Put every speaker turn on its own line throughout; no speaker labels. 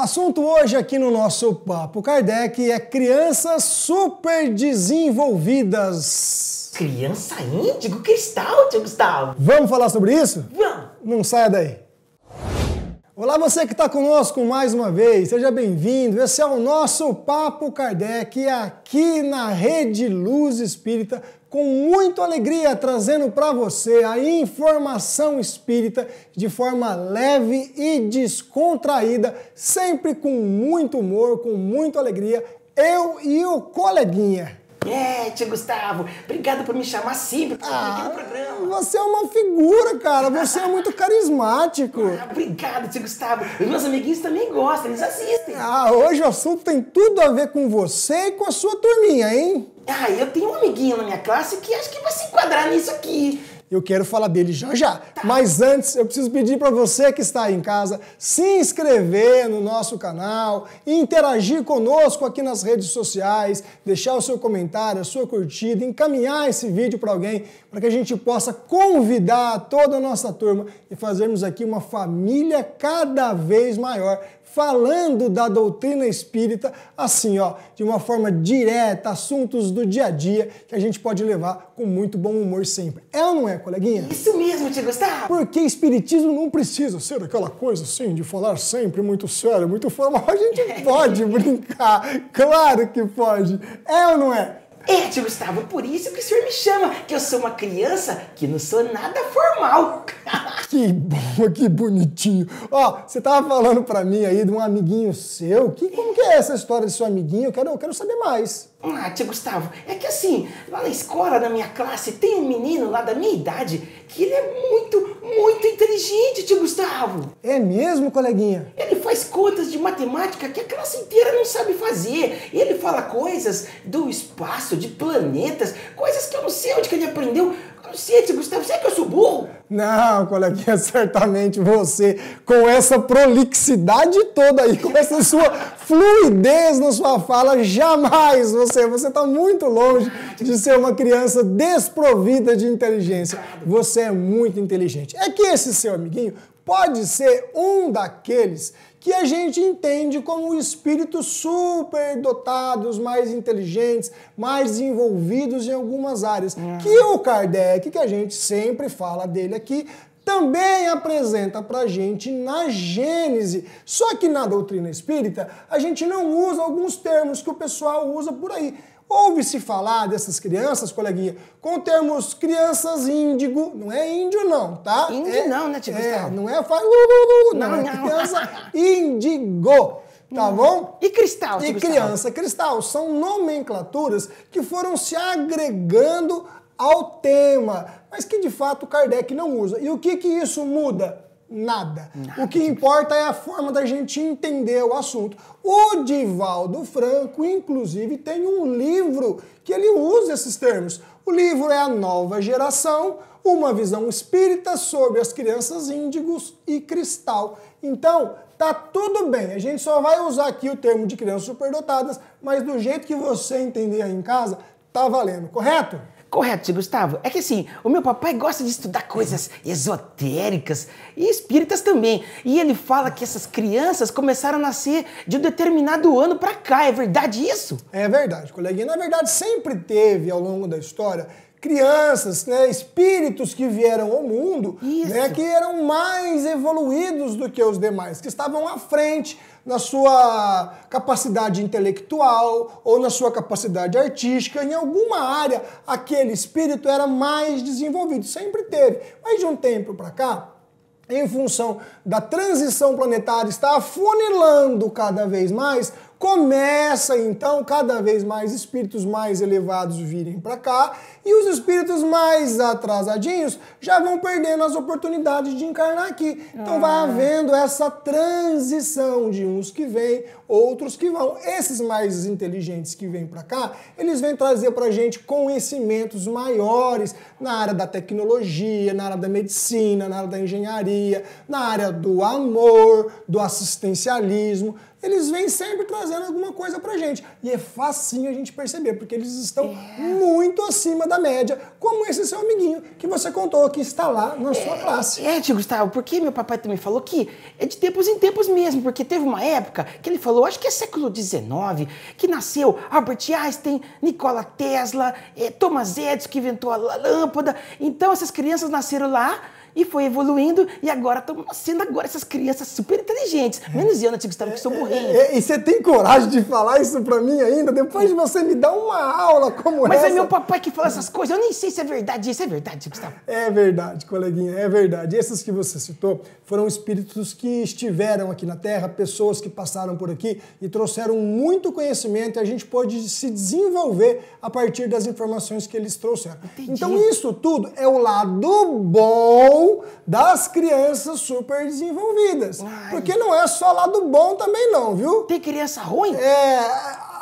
assunto hoje aqui no nosso Papo Kardec é crianças super desenvolvidas.
Criança índigo cristal, tio Gustavo?
Vamos falar sobre isso? Vamos! Não saia daí. Olá, você que está conosco mais uma vez, seja bem-vindo. Esse é o nosso Papo Kardec aqui na Rede Luz Espírita, com muita alegria, trazendo para você a informação espírita de forma leve e descontraída, sempre com muito humor, com muita alegria. Eu e o coleguinha. É, tio Gustavo, obrigado por
me chamar sempre ah, no programa. Você é uma figura, cara. Você é muito carismático. Ah, obrigado, tio Gustavo. Os meus amiguinhos também gostam, eles assistem. Ah, hoje o assunto
tem tudo a ver com você e com a sua turminha, hein? Ah, eu tenho um amiguinho na minha classe que acho que vai se enquadrar nisso aqui. Eu quero falar dele já já. Tá. Mas antes, eu preciso pedir para você que está aí em casa se inscrever no nosso canal, interagir conosco aqui nas redes sociais, deixar o seu comentário, a sua curtida, encaminhar esse vídeo para alguém, para que a gente possa convidar toda a nossa turma e fazermos aqui uma família cada vez maior falando da doutrina espírita assim, ó, de uma forma direta, assuntos do dia a dia que a gente pode levar com muito bom humor sempre. É ou não é? coleguinha? Isso mesmo, tio Gustavo! Porque espiritismo não precisa ser aquela coisa assim de falar sempre muito sério, muito formal. A gente pode
brincar, claro que pode. É ou não é? É, tio Gustavo, por isso que o senhor me chama, que eu sou uma criança que não sou nada formal. que bom, que
bonitinho. Ó, você tava falando pra mim aí de um amiguinho seu. Que, como que é essa história
de seu amiguinho? Eu quero, eu quero saber mais. Ah, tio Gustavo, é que assim, lá na escola, na minha classe, tem um menino lá da minha idade que ele é muito, muito inteligente, tio Gustavo. É mesmo, coleguinha? Ele faz contas de matemática que a classe inteira não sabe fazer. E ele fala coisas do espaço, de planetas, coisas que eu não sei onde que ele aprendeu, Cacete, Gustavo, você é que eu sou burro?
Não, coleguinha, certamente você, com essa prolixidade toda aí, com essa sua fluidez na sua fala, jamais você, você está muito longe de ser uma criança desprovida de inteligência. Você é muito inteligente. É que esse seu amiguinho pode ser um daqueles que a gente entende como espíritos superdotados, mais inteligentes, mais envolvidos em algumas áreas. É. Que o Kardec, que a gente sempre fala dele aqui, também apresenta para a gente na Gênese. Só que na doutrina espírita, a gente não usa alguns termos que o pessoal usa por aí. Ouve-se falar dessas crianças, coleguinha, com termos crianças índigo, não é índio não, tá? Índio é, não, né, Tio é, Não é, fa... não, não, é criança índigo tá hum. bom? E cristal. E criança cristal. São nomenclaturas que foram se agregando ao tema, mas que de fato Kardec não usa. E o que, que isso muda? Nada. Nada. O que importa é a forma da gente entender o assunto. O Divaldo Franco, inclusive, tem um livro que ele usa esses termos. O livro é A Nova Geração, uma visão espírita sobre as crianças índigos e cristal. Então, tá tudo bem. A gente só vai usar aqui o termo de crianças
superdotadas, mas do jeito que você entender aí em casa, tá valendo, correto? Correto, Gustavo. É que assim, o meu papai gosta de estudar coisas esotéricas e espíritas também. E ele fala que essas crianças começaram a nascer de um determinado ano para cá. É verdade isso? É verdade, coleguinha. Na verdade, sempre teve ao longo da história
crianças, né, espíritos que vieram ao mundo, né, que eram mais evoluídos do que os demais, que estavam à frente na sua capacidade intelectual ou na sua capacidade artística, em alguma área aquele espírito era mais desenvolvido, sempre teve. Mas de um tempo para cá, em função da transição planetária está afunilando cada vez mais, começa então cada vez mais espíritos mais elevados virem para cá e os espíritos mais atrasadinhos já vão perdendo as oportunidades de encarnar aqui. Então ah. vai havendo essa transição de uns que vêm, outros que vão. Esses mais inteligentes que vêm para cá, eles vêm trazer para gente conhecimentos maiores na área da tecnologia, na área da medicina, na área da engenharia, na área do amor, do assistencialismo eles vêm sempre trazendo alguma coisa pra gente. E é facinho a gente perceber, porque eles estão é. muito acima da média,
como esse seu amiguinho que você contou que está lá na sua é, classe. É, tio Gustavo, porque meu papai também falou que é de tempos em tempos mesmo, porque teve uma época que ele falou, acho que é século XIX, que nasceu Albert Einstein, Nikola Tesla, é, Thomas Edison, que inventou a lâmpada. Então essas crianças nasceram lá e foi evoluindo e agora estão sendo agora essas crianças super inteligentes. Menos eu, antigo né, Tico Gustavo, tá que sou é, é, burrinho. É, e você tem coragem de falar
isso pra mim ainda? Depois de você me dar uma aula como Mas essa. Mas é meu
papai que fala essas coisas. Eu nem sei
se é verdade isso. É verdade, Tico Gustavo? Tá- é verdade, coleguinha. É verdade. Essas que você citou foram espíritos que estiveram aqui na Terra, pessoas que passaram por aqui e trouxeram muito conhecimento e a gente pode se desenvolver a partir das informações que eles trouxeram. Entendi. Então isso tudo é o lado bom bom das crianças super desenvolvidas. Ai. Porque não é só lado bom também não, viu? Tem criança ruim? É,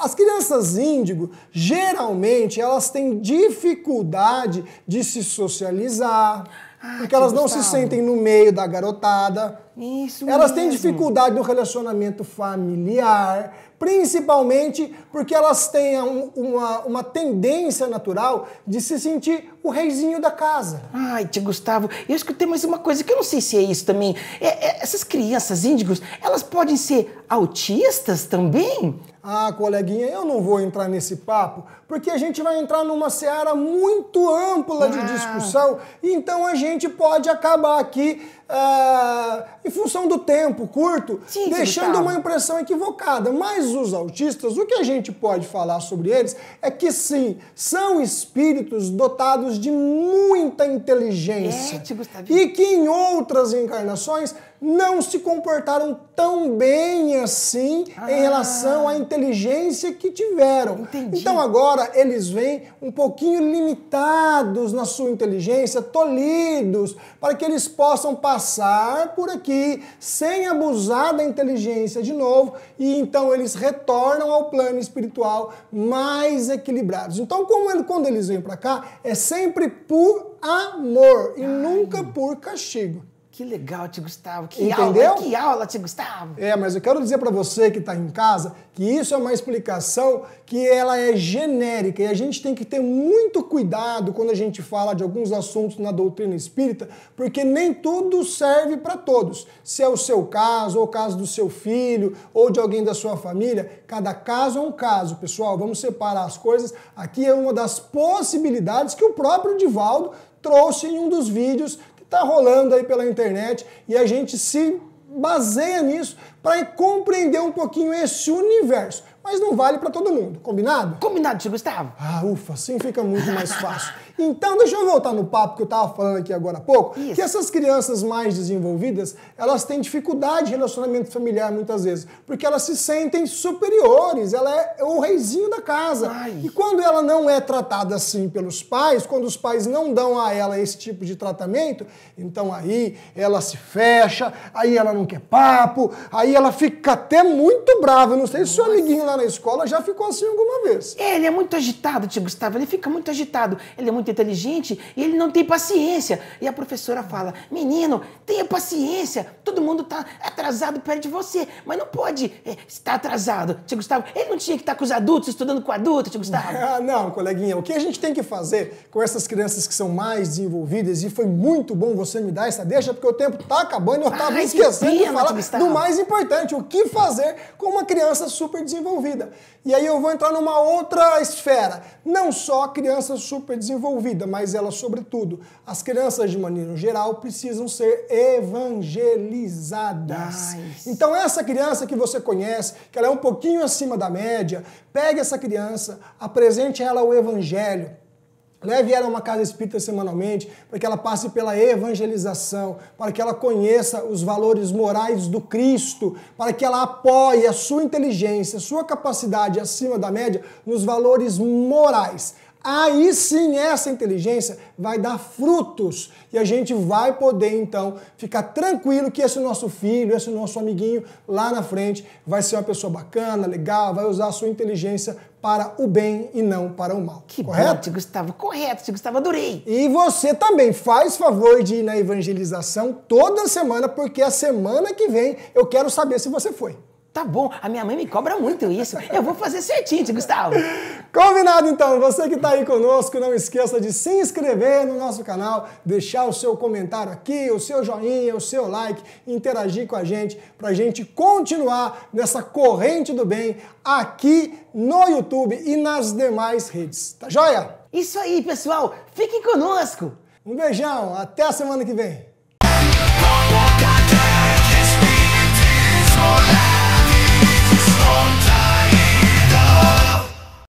as crianças índigo, geralmente, elas têm dificuldade de se socializar. Ah, porque elas não gostava. se sentem no meio da garotada. Isso Elas mesmo. têm dificuldade no relacionamento familiar principalmente porque elas têm um, uma, uma tendência natural de se sentir
o reizinho da casa. Ai, tio Gustavo, eu escutei mais uma coisa que eu não sei se é isso também. É, é, essas crianças índigos, elas podem ser autistas também? Ah, coleguinha, eu não vou entrar nesse papo, porque a gente vai entrar numa seara muito
ampla de ah. discussão, então a gente pode acabar aqui, ah, em função do tempo curto, Sim, deixando tá. uma impressão equivocada. Mas os autistas, o que a gente pode falar sobre eles é que sim, são espíritos dotados de muita inteligência. É, e que em outras encarnações não se comportaram tão bem assim ah. em relação à inteligência que tiveram. Entendi. Então agora eles vêm um pouquinho limitados na sua inteligência, tolhidos, para que eles possam passar por aqui sem abusar da inteligência de novo e então eles retornam ao plano espiritual mais equilibrados. Então, como quando eles vêm para cá, é sempre por amor e Ai. nunca por castigo. Que legal, tio Gustavo. Que Entendeu? aula, que aula, tio Gustavo. É, mas eu quero dizer para você que está em casa que isso é uma explicação que ela é genérica e a gente tem que ter muito cuidado quando a gente fala de alguns assuntos na doutrina espírita, porque nem tudo serve para todos. Se é o seu caso, ou o caso do seu filho, ou de alguém da sua família, cada caso é um caso, pessoal. Vamos separar as coisas. Aqui é uma das possibilidades que o próprio Divaldo trouxe em um dos vídeos está rolando aí pela internet e a gente se baseia nisso para compreender um pouquinho esse universo mas não vale para todo mundo, combinado? Combinado, tio Gustavo. Ah, ufa, assim fica muito mais fácil. então, deixa eu voltar no papo que eu estava falando aqui agora há pouco, Isso. que essas crianças mais desenvolvidas, elas têm dificuldade de relacionamento familiar muitas vezes, porque elas se sentem superiores, ela é o reizinho da casa. Ai. E quando ela não é tratada assim pelos pais, quando os pais não dão a ela esse tipo de tratamento, então aí ela se fecha, aí ela não quer papo, aí ela fica até muito brava. Eu não sei se o seu amiguinho lá na escola
já ficou assim alguma vez. É, ele é muito agitado, tio Gustavo. Ele fica muito agitado. Ele é muito inteligente e ele não tem paciência. E a professora fala: menino, tenha paciência. Todo mundo tá atrasado perto de você. Mas não pode é, estar atrasado, tio Gustavo. Ele não tinha que estar com os adultos, estudando com adultos, tio Gustavo. Ah, não, coleguinha. O que a gente tem que fazer com essas
crianças que são mais desenvolvidas? E foi muito bom você me dar essa deixa, porque o tempo tá acabando e eu tava Ai, esquecendo pena, de falar do mais importante: o que fazer com uma criança super desenvolvida desenvolvida. E aí eu vou entrar numa outra esfera, não só a criança super desenvolvida, mas ela, sobretudo, as crianças de maneira geral precisam ser evangelizadas. Nice. Então essa criança que você conhece, que ela é um pouquinho acima da média, pegue essa criança, apresente ela o evangelho Leve né? ela a uma casa espírita semanalmente, para que ela passe pela evangelização, para que ela conheça os valores morais do Cristo, para que ela apoie a sua inteligência, a sua capacidade acima da média nos valores morais. Aí sim essa inteligência vai dar frutos e a gente vai poder então ficar tranquilo que esse nosso filho, esse nosso amiguinho lá na frente vai ser uma pessoa bacana, legal, vai usar a sua inteligência para o bem e não para o mal. Que correto?
Bom, Gustavo, correto, Gustavo, adorei.
E você também faz favor de ir na evangelização toda semana, porque a semana que vem eu quero saber se você foi. Tá bom, a minha mãe me cobra muito isso. Eu vou fazer certinho, Gustavo. Combinado então. Você que está aí conosco, não esqueça de se inscrever no nosso canal, deixar o seu comentário aqui, o seu joinha, o seu like, interagir com a gente para a gente continuar nessa corrente do bem aqui no YouTube e nas demais redes. Tá joia? Isso aí, pessoal. Fiquem conosco. Um beijão. Até a semana que vem.